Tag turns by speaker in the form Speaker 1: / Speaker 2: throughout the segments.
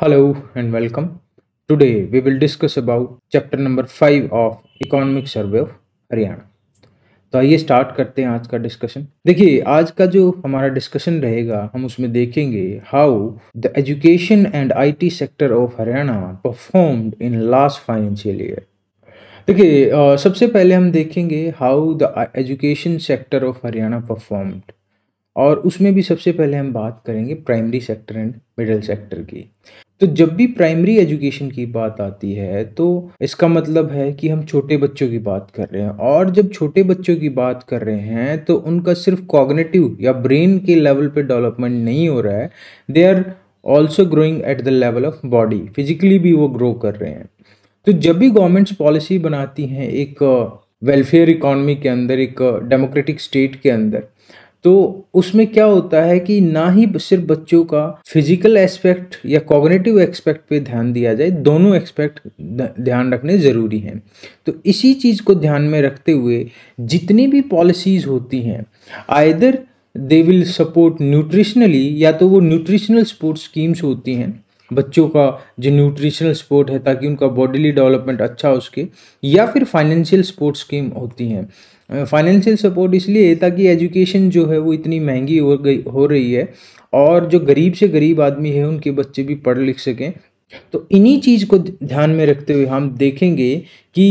Speaker 1: Hello and welcome. Today we will discuss about chapter number 5 of Economic Survey of Haryana. तो आइए start करते हैं आज का डिस्कशन देखिए आज का जो हमारा डिस्कशन रहेगा हम उसमें देखेंगे how the education and IT sector of Haryana performed in last financial year देखिए सबसे पहले हम देखेंगे how the education sector of Haryana performed और उसमें भी सबसे पहले हम बात करेंगे primary sector and middle sector की तो जब भी प्राइमरी एजुकेशन की बात आती है तो इसका मतलब है कि हम छोटे बच्चों की बात कर रहे हैं और जब छोटे बच्चों की बात कर रहे हैं तो उनका सिर्फ कॉग्नेटिव या ब्रेन के लेवल पे डेवलपमेंट नहीं हो रहा है they are also growing at the level of body physically भी वो ग्रो कर रहे हैं तो जब भी गवर्नमेंट्स पॉलिसी बनाती हैं एक वेलफेयर uh, इकॉनमी के अंदर एक डेमोक्रेटिक uh, स्टेट के अंदर तो उसमें क्या होता है कि ना ही सिर्फ बच्चों का फिजिकल एस्पेक्ट या कॉग्नेटिव एस्पेक्ट पे ध्यान दिया जाए दोनों एस्पेक्ट ध्यान रखने ज़रूरी हैं तो इसी चीज़ को ध्यान में रखते हुए जितनी भी पॉलिसीज़ होती हैं either they will support nutritionally या तो वो न्यूट्रिशनल सपोर्ट स्कीम्स होती हैं बच्चों का जो न्यूट्रिशनल सपोर्ट है ताकि उनका बॉडीली डेवलपमेंट अच्छा हो उसके या फिर फाइनेंशियल सपोर्ट स्कीम होती हैं फाइनेंशियल सपोर्ट इसलिए ताकि एजुकेशन जो है वो इतनी महंगी हो गई हो रही है और जो गरीब से गरीब आदमी है उनके बच्चे भी पढ़ लिख सकें तो इन्हीं चीज़ को ध्यान में रखते हुए हम देखेंगे कि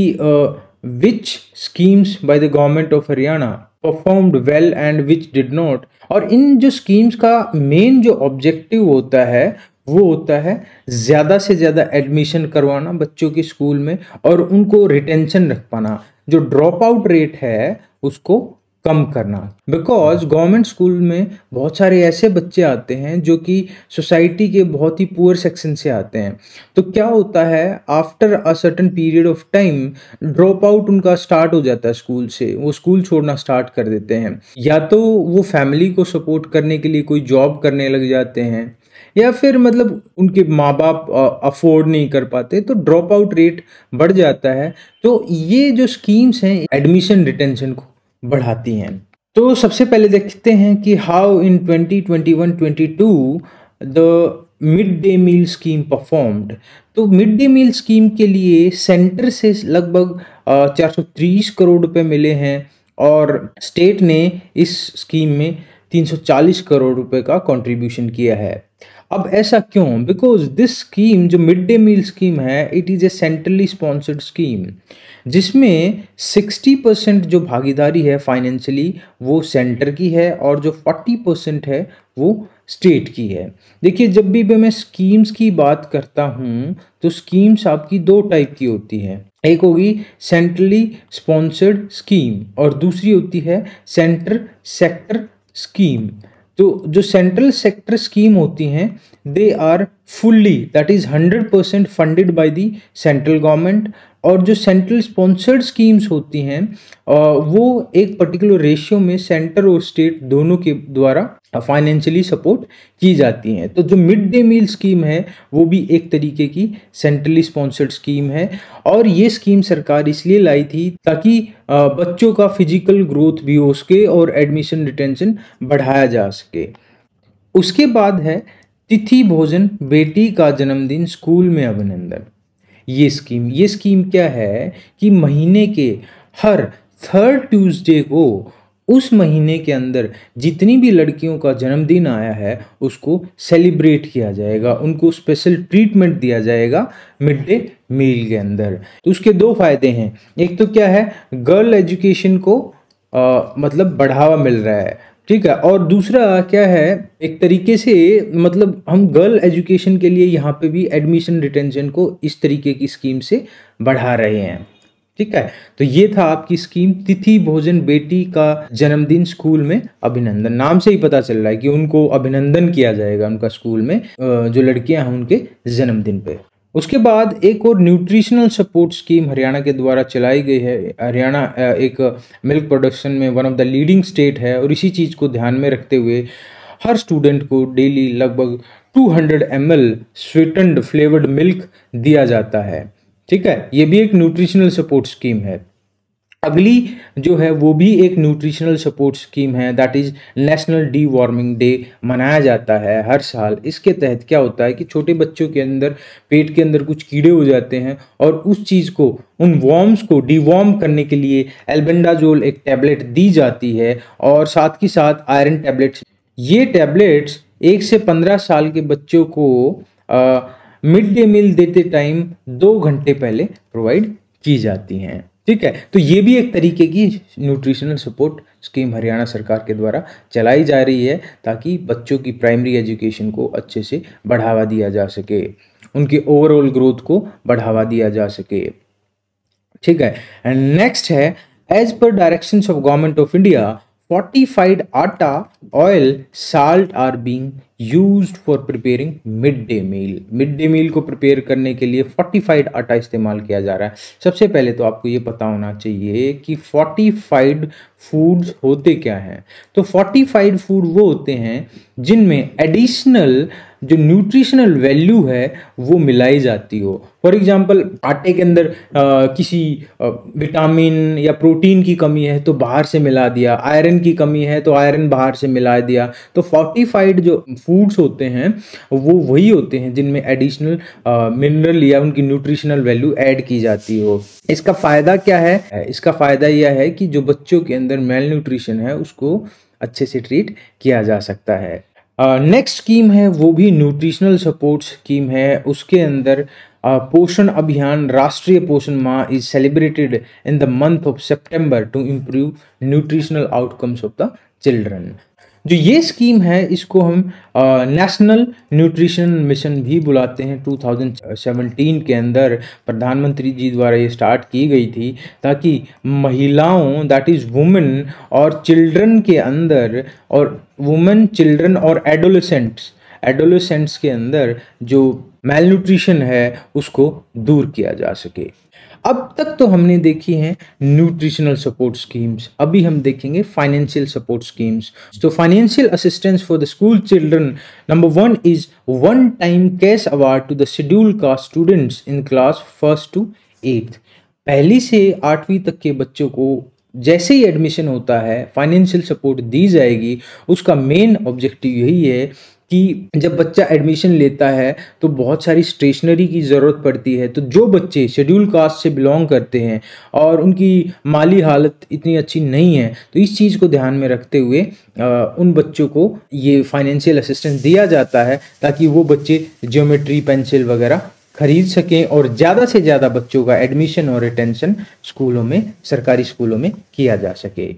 Speaker 1: which schemes by the government of Haryana performed well and which did not और इन जो स्कीम्स का मेन जो ऑब्जेक्टिव होता है वो होता है ज़्यादा से ज़्यादा एडमिशन करवाना बच्चों के स्कूल में और उनको रिटेंशन रख पाना जो ड्रॉप आउट रेट है उसको कम करना बिकॉज गवर्नमेंट स्कूल में बहुत सारे ऐसे बच्चे आते हैं जो कि सोसाइटी के बहुत ही पुअर सेक्शन से आते हैं तो क्या होता है after a certain period of time drop out उनका स्टार्ट हो जाता है स्कूल से वो स्कूल छोड़ना स्टार्ट कर देते हैं या तो वो फैमिली को सपोर्ट करने के लिए कोई जॉब करने लग जाते हैं या फिर मतलब उनके माँ बाप अफोर्ड नहीं कर पाते तो ड्रॉप आउट रेट बढ़ जाता है तो ये जो स्कीम्स हैं एडमिशन रिटेंशन को बढ़ाती हैं तो सबसे पहले देखते हैं कि how in 2021-22 the mid day meal scheme performed तो मिड डे मील स्कीम के लिए सेंटर से लगभग 430 करोड़ रुपए मिले हैं और स्टेट ने इस स्कीम में 340 करोड़ रुपए का कंट्रीब्यूशन किया है अब ऐसा क्यों बिकॉज दिस स्कीम जो मिड डे मील स्कीम है it is a centrally sponsored scheme जिसमें 60 परसेंट जो भागीदारी है फाइनेंशियली वो सेंटर की है और जो 40 परसेंट है वो स्टेट की है देखिए जब भी मैं स्कीम्स की बात करता हूँ तो स्कीम्स आपकी दो टाइप की होती हैं एक होगी सेंट्रली स्पॉन्सर्ड स्कीम और दूसरी होती है सेंटर सेक्टर स्कीम तो जो सेंट्रल सेक्टर स्कीम होती हैं they are fully that is hundred percent funded by central government और जो सेंट्रल स्पॉन्सर्ड स्कीम्स होती हैं वो एक पर्टिकुलर रेशियो में सेंटर और स्टेट दोनों के द्वारा फाइनेंशियली सपोर्ट की जाती हैं तो जो मिड डे मील स्कीम है वो भी एक तरीके की सेंट्रली स्पॉन्सर्ड स्कीम है और ये स्कीम सरकार इसलिए लाई थी ताकि बच्चों का फिजिकल ग्रोथ भी हो सके और एडमिशन रिटेंशन बढ़ाया जा सके उसके बाद है तिथि भोजन बेटी का जन्मदिन स्कूल में अभिनंदन ये स्कीम ये स्कीम क्या है कि महीने के हर थर्ड ट्यूसडे को उस महीने के अंदर जितनी भी लड़कियों का जन्मदिन आया है उसको सेलिब्रेट किया जाएगा उनको स्पेशल ट्रीटमेंट दिया जाएगा मिड डे मील के अंदर तो उसके दो फायदे हैं एक तो क्या है गर्ल एजुकेशन को आ, मतलब बढ़ावा मिल रहा है ठीक है और दूसरा क्या है एक तरीके से मतलब हम गर्ल एजुकेशन के लिए यहाँ पे भी एडमिशन रिटेंशन को इस तरीके की स्कीम से बढ़ा रहे हैं ठीक है तो ये था आपकी स्कीम तिथि भोजन बेटी का जन्मदिन स्कूल में अभिनंदन नाम से ही पता चल रहा है कि उनको अभिनंदन किया जाएगा उनका स्कूल में जो लड़कियां हैं उनके जन्मदिन पे उसके बाद एक और न्यूट्रिशनल सपोर्ट स्कीम हरियाणा के द्वारा चलाई गई है हरियाणा एक मिल्क प्रोडक्शन में one of the leading state है और इसी चीज़ को ध्यान में रखते हुए हर स्टूडेंट को डेली लगभग 200 hundred M L sweetened flavoured milk दिया जाता है ठीक है ये भी एक न्यूट्रिशनल सपोर्ट स्कीम है अगली जो है वो भी एक न्यूट्रिशनल सपोर्ट स्कीम है that is national deworming day मनाया जाता है हर साल इसके तहत क्या होता है कि छोटे बच्चों के अंदर पेट के अंदर कुछ कीड़े हो जाते हैं और उस चीज़ को उन वॉर्म्स को डीवॉर्म करने के लिए एल्बेंडाजोल एक टैबलेट दी जाती है और साथ ही साथ आयरन टैबलेट्स ये टैबलेट्स एक से पंद्रह साल के बच्चों को मिड डे मील देते टाइम दो घंटे पहले प्रोवाइड की जाती हैं ठीक है तो ये भी एक तरीके की न्यूट्रिशनल सपोर्ट स्कीम हरियाणा सरकार के द्वारा चलाई जा रही है ताकि बच्चों की प्राइमरी एजुकेशन को अच्छे से बढ़ावा दिया जा सके उनके ओवरऑल ग्रोथ को बढ़ावा दिया जा सके ठीक है एंड नेक्स्ट है as per directions of government of India fortified आटा oil salt are being use for preparing mid day meal mid day meal को प्रिपेयर करने के लिए फोर्टिफाइड आटा इस्तेमाल किया जा रहा है सबसे पहले तो आपको ये पता होना चाहिए कि फोर्टिफाइड फूड्स होते क्या हैं तो फोर्टिफाइड फूड वो होते हैं जिनमें एडिशनल जो न्यूट्रिशनल वैल्यू है वो मिलाई जाती हो फॉर एग्जाम्पल आटे के अंदर आ, किसी आ, विटामिन या प्रोटीन की कमी है तो बाहर से मिला दिया आयरन की कमी है तो आयरन बाहर से मिला दिया तो फोर्टिफाइड जो फूड फूड्स होते हैं वो वही होते हैं जिनमें एडिशनल मिनरल या उनकी न्यूट्रिशनल वैल्यू ऐड की जाती हो इसका फ़ायदा क्या है इसका फ़ायदा यह है कि जो बच्चों के अंदर मेल न्यूट्रिशन है उसको अच्छे से ट्रीट किया जा सकता है नेक्स्ट uh, स्कीम है वो भी न्यूट्रिशनल सपोर्ट स्कीम है उसके अंदर पोषण अभियान Rashtriya Poshan Maah is celebrated in the month of September to improve nutritional outcomes of the children जो ये स्कीम है इसको हम नेशनल न्यूट्रिशन मिशन भी बुलाते हैं 2017 के अंदर प्रधानमंत्री जी द्वारा ये स्टार्ट की गई थी ताकि महिलाओं दैट इज़ वुमेन और चिल्ड्रन के अंदर और वुमेन चिल्ड्रन और एडोलसेंट्स एडोलसेंट्स के अंदर जो मेल न्यूट्रिशन है उसको दूर किया जा सके अब तक तो हमने देखी है न्यूट्रिशनल सपोर्ट स्कीम्स अभी हम देखेंगे फाइनेंशियल सपोर्ट स्कीम्स तो financial assistance for the school children number one is one time cash award to the schedule का students in class first to eighth पहली से आठवीं तक के बच्चों को जैसे ही एडमिशन होता है फाइनेंशियल सपोर्ट दी जाएगी उसका मेन ऑब्जेक्टिव यही है कि जब बच्चा एडमिशन लेता है तो बहुत सारी स्टेशनरी की ज़रूरत पड़ती है तो जो बच्चे शेड्यूल कास्ट से बिलोंग करते हैं और उनकी माली हालत इतनी अच्छी नहीं है तो इस चीज़ को ध्यान में रखते हुए आ, उन बच्चों को ये फाइनेंशियल असिस्टेंस दिया जाता है ताकि वो बच्चे ज्योमेट्री पेंसिल वगैरह खरीद सकें और ज़्यादा से ज़्यादा बच्चों का एडमिशन और रिटेंशन स्कूलों में सरकारी स्कूलों में किया जा सके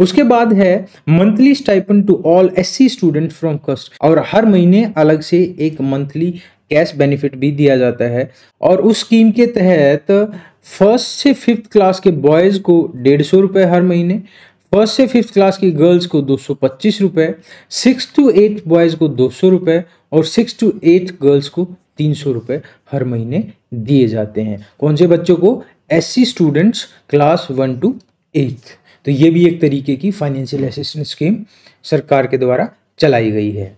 Speaker 1: उसके बाद है monthly stipend to all SC student from कस्ट और हर महीने अलग से एक मंथली कैश बेनिफिट भी दिया जाता है और उस स्कीम के तहत फर्स्ट से फिफ्थ क्लास के बॉयज़ को डेढ़ सौ रुपये हर महीने फर्स्ट से फिफ्थ क्लास की गर्ल्स को दो सौ पच्चीस रुपये सिक्स टू एट बॉयज़ को दो सौ रुपये और सिक्स टू एट गर्ल्स को तीन सौ रुपये हर महीने दिए जाते हैं कौन से बच्चों को S students class one to eight तो ये भी एक तरीके की फाइनेंशियल असिस्टेंस स्कीम सरकार के द्वारा चलाई गई है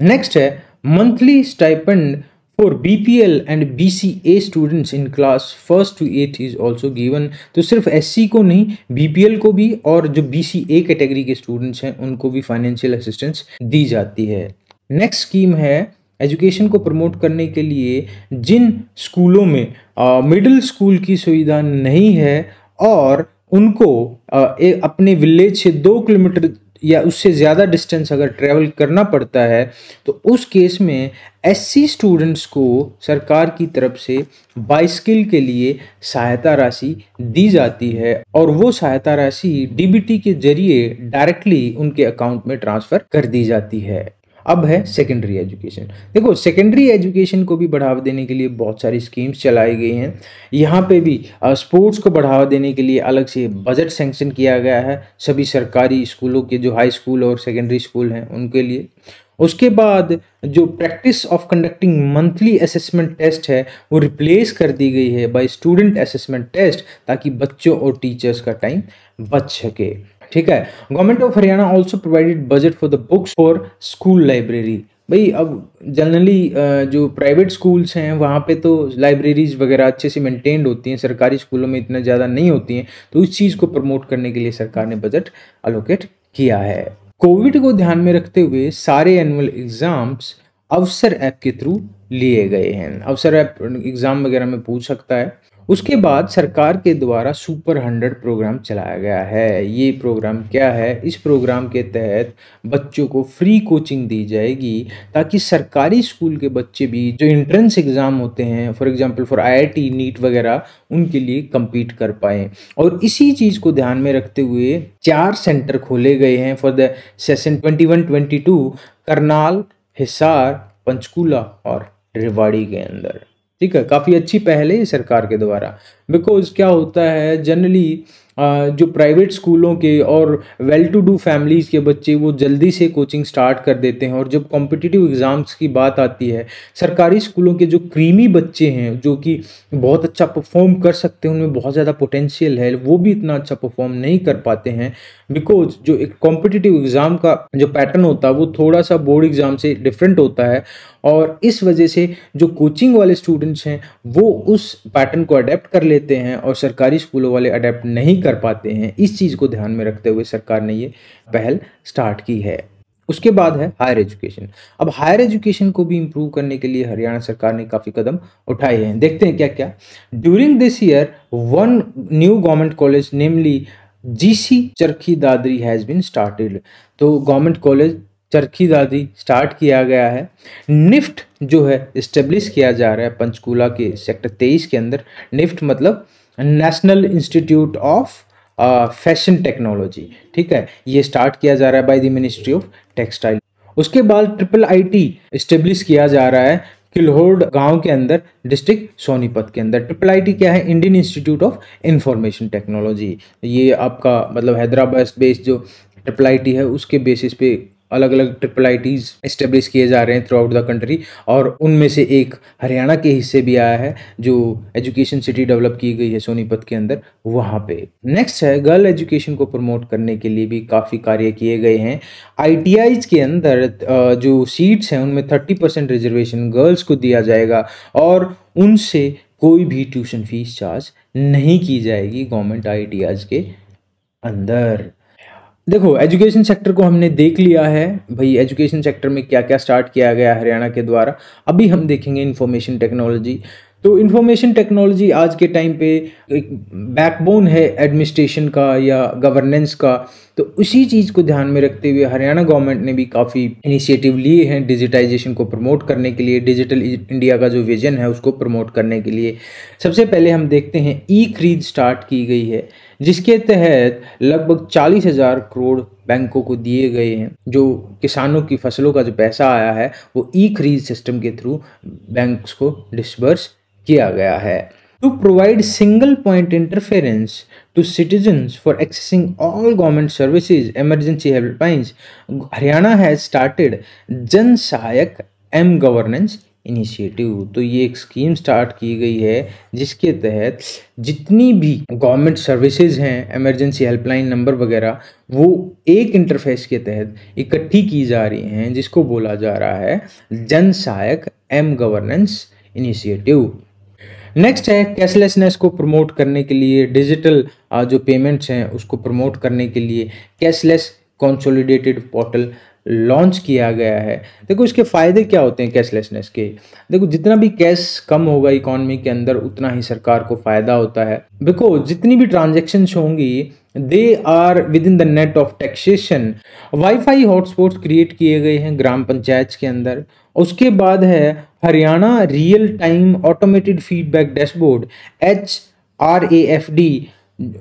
Speaker 1: नेक्स्ट है monthly stipend for B P L and B C A students in class first to eighth is also given तो सिर्फ एस सी को नहीं बी पी एल को भी और जो बी सी ए कैटेगरी के स्टूडेंट्स हैं उनको भी फाइनेंशियल असिस्टेंस दी जाती है नेक्स्ट स्कीम है एजुकेशन को प्रमोट करने के लिए जिन स्कूलों में मिडिल स्कूल की सुविधा नहीं है और उनको ए, अपने विलेज से दो किलोमीटर या उससे ज़्यादा डिस्टेंस अगर ट्रैवल करना पड़ता है तो उस केस में एससी स्टूडेंट्स को सरकार की तरफ से बाइस्किल के लिए सहायता राशि दी जाती है और वो सहायता राशि डीबीटी के जरिए डायरेक्टली उनके अकाउंट में ट्रांसफ़र कर दी जाती है अब है सेकेंडरी एजुकेशन देखो सेकेंडरी एजुकेशन को भी बढ़ावा देने के लिए बहुत सारी स्कीम्स चलाई गई हैं यहाँ पे भी स्पोर्ट्स को बढ़ावा देने के लिए अलग से बजट सेंक्शन किया गया है सभी सरकारी स्कूलों के जो हाई स्कूल और सेकेंडरी स्कूल हैं उनके लिए उसके बाद जो practice of conducting monthly assessment test है वो रिप्लेस कर दी गई है बाय स्टूडेंट असेसमेंट टेस्ट ताकि बच्चों और टीचर्स का टाइम बच सके ठीक है government of Haryana also provided budget for the books for school library भाई अब जनरली जो प्राइवेट स्कूल्स हैं वहाँ पे तो लाइब्रेरीज वगैरह अच्छे से मेंटेन्ड होती हैं सरकारी स्कूलों में इतना ज़्यादा नहीं होती हैं तो उस चीज़ को प्रमोट करने के लिए सरकार ने बजट अलोकेट किया है कोविड को ध्यान में रखते हुए सारे एनुअल एग्ज़ाम्स अवसर ऐप के थ्रू लिए गए हैं अवसर ऐप एग्ज़ाम वगैरह में पूछ सकता है उसके बाद सरकार के द्वारा सुपर हंड्रेड प्रोग्राम चलाया गया है ये प्रोग्राम क्या है इस प्रोग्राम के तहत बच्चों को फ्री कोचिंग दी जाएगी ताकि सरकारी स्कूल के बच्चे भी जो इंट्रेंस एग्ज़ाम होते हैं for example for I NEET वगैरह उनके लिए कम्पीट कर पाएँ और इसी चीज़ को ध्यान में रखते हुए चार सेंटर खोले गए हैं for the session twenty one twenty two Karnal Hisar Panchkula और रेवाड़ी के अंदर ठीक है काफ़ी अच्छी पहल है सरकार के द्वारा बिकॉज क्या होता है जनरली जो प्राइवेट स्कूलों के और वेल टू डू फैमिलीज़ के बच्चे वो जल्दी से कोचिंग स्टार्ट कर देते हैं और जब कॉम्पिटिटिव एग्ज़ाम्स की बात आती है सरकारी स्कूलों के जो क्रीमी बच्चे हैं जो कि बहुत अच्छा परफॉर्म कर सकते हैं उनमें बहुत ज़्यादा पोटेंशियल है वो भी इतना अच्छा परफॉर्म नहीं कर पाते हैं बिकॉज जो एक कॉम्पिटिटिव एग्ज़ाम का जो पैटर्न होता है वो थोड़ा सा बोर्ड एग्ज़ाम से डिफरेंट होता है और इस वजह से जो कोचिंग वाले स्टूडेंट्स हैं वो उस पैटर्न को अडेप्ट कर लेते हैं और सरकारी स्कूलों वाले अडेप्ट नहीं कर कर पाते हैं इस चीज़ को ध्यान में रखते हुए सरकार ने ये पहल स्टार्ट की है उसके बाद है हायर एजुकेशन अब हायर एजुकेशन को भी इम्प्रूव करने के लिए हरियाणा सरकार ने काफ़ी कदम उठाए हैं देखते हैं क्या क्या during this year one new government college namely GC Charkhi Dadri has been started तो government college Charkhi Dadri start किया गया है निफ्ट जो है इस्टेब्लिश किया जा रहा है पंचकूला के सेक्टर 23 के अंदर निफ्ट मतलब national institute of fashion technology ठीक है ये स्टार्ट किया जा रहा है by the ministry of textile उसके बाद ट्रिपल आईटी इस्टेब्लिश किया जा रहा है किलहोड गांव के अंदर डिस्ट्रिक्ट सोनीपत के अंदर ट्रिपल आईटी क्या है Indian institute of information technology ये आपका मतलब हैदराबाद बेस्ड जो ट्रिपल आईटी है उसके बेसिस पे अलग अलग ट्रिपल आईटीज इस्टेब्लिश किए जा रहे हैं थ्रू आउट द कंट्री और उनमें से एक हरियाणा के हिस्से भी आया है जो एजुकेशन सिटी डेवलप की गई है सोनीपत के अंदर वहाँ पे नेक्स्ट है गर्ल एजुकेशन को प्रमोट करने के लिए भी काफ़ी कार्य किए गए हैं आई के अंदर जो सीट्स हैं उनमें थर्टी परसेंट रिजर्वेशन गर्ल्स को दिया जाएगा और उनसे कोई भी ट्यूशन फीस चार्ज नहीं की जाएगी गवर्नमेंट आई के अंदर देखो एजुकेशन सेक्टर को हमने देख लिया है भाई एजुकेशन सेक्टर में क्या क्या स्टार्ट किया गया हरियाणा के द्वारा अभी हम देखेंगे इन्फॉर्मेशन टेक्नोलॉजी तो इन्फॉर्मेशन टेक्नोलॉजी आज के टाइम पे एक बैकबोन है एडमिनिस्ट्रेशन का या गवर्नेंस का तो उसी चीज़ को ध्यान में रखते हुए हरियाणा गवर्नमेंट ने भी काफ़ी इनिशिएटिव लिए हैं डिजिटाइजेशन को प्रमोट करने के लिए डिजिटल इंडिया का जो विजन है उसको प्रमोट करने के लिए सबसे पहले हम देखते हैं ई खरीद स्टार्ट की गई है जिसके तहत लगभग चालीस हजार करोड़ बैंकों को दिए गए हैं जो किसानों की फसलों का जो पैसा आया है वो ई खरीद सिस्टम के थ्रू बैंक को डिस्बर्स किया गया है to provide single point interference to citizen for accessing all government services emergency helplines Haryana has started Jan Sahayak M governance initiative तो ये एक स्कीम स्टार्ट की गई है जिसके तहत जितनी भी गवर्नमेंट सर्विसेज हैं एमरजेंसी हेल्पलाइन नंबर वगैरह वो एक इंटरफेस के तहत इकट्ठी की जा रही हैं जिसको बोला जा रहा है जन Sahayak M governance initiative next है कैशलेसनेस को प्रमोट करने के लिए डिजिटल जो पेमेंट्स हैं उसको प्रमोट करने के लिए कैशलेस कंसोलिडेटेड पोर्टल लॉन्च किया गया है देखो इसके फ़ायदे क्या होते हैं कैशलेसनेस के देखो जितना भी कैश कम होगा इकोनॉमी के अंदर उतना ही सरकार को फ़ायदा होता है देखो जितनी भी ट्रांजेक्शन्स होंगी they are within the net of taxation wifi hotspot create किए गए हैं ग्राम पंचायत के अंदर उसके बाद है Haryana real time automated feedback dashboard H R A F D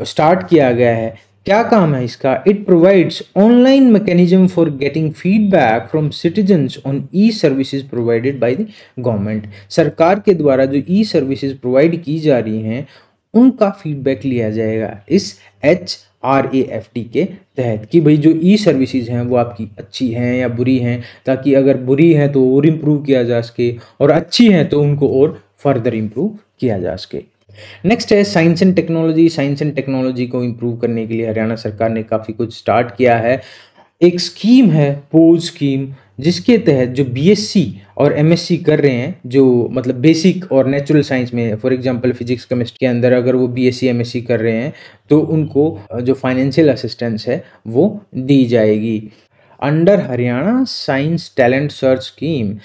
Speaker 1: start किया गया है क्या काम है इसका it provides online mechanism for getting feedback from citizens on e services provided by the government सरकार के द्वारा जो ई सर्विसेज प्रोवाइड की जा रही हैं उनका फीडबैक लिया जाएगा इस H R A F T के तहत कि भाई जो ई सर्विसेज हैं वो आपकी अच्छी हैं या बुरी हैं ताकि अगर बुरी हैं तो और इम्प्रूव किया जा सके और अच्छी हैं तो उनको और फर्दर इम्प्रूव किया जा सके नेक्स्ट है science and technology science and technology को इम्प्रूव करने के लिए हरियाणा सरकार ने काफ़ी कुछ स्टार्ट किया है एक स्कीम है पोज स्कीम जिसके तहत जो बीएससी और एमएससी कर रहे हैं जो मतलब बेसिक और नेचुरल साइंस में फॉर एग्जांपल फिजिक्स केमिस्ट्री के अंदर अगर वो बीएससी एमएससी कर रहे हैं तो उनको जो फाइनेंशियल असिस्टेंस है वो दी जाएगी under Haryana science talent search scheme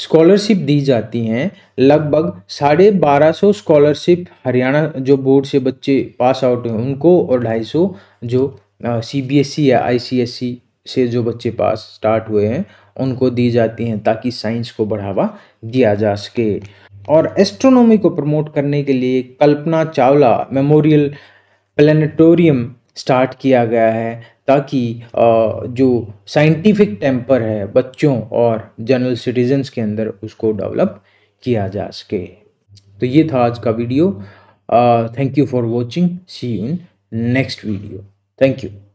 Speaker 1: scholarship दी जाती हैं लगभग साढ़े बारह सौ स्कॉलरशिप हरियाणा जो बोर्ड से बच्चे पास आउट हैं उनको और ढाई सौ जो सी बी एस ई या आई सी एस सी से जो बच्चे पास स्टार्ट हुए हैं उनको दी जाती हैं ताकि साइंस को बढ़ावा दिया जा सके और एस्ट्रोनॉमी को प्रमोट करने के लिए Kalpana Chawla memorial planetarium start किया गया है ताकि जो साइंटिफिक टेम्पर है बच्चों और जनरल सिटीजन्स के अंदर उसको डेवलप किया जा सके तो ये था आज का video thank you for watching see in next video thank you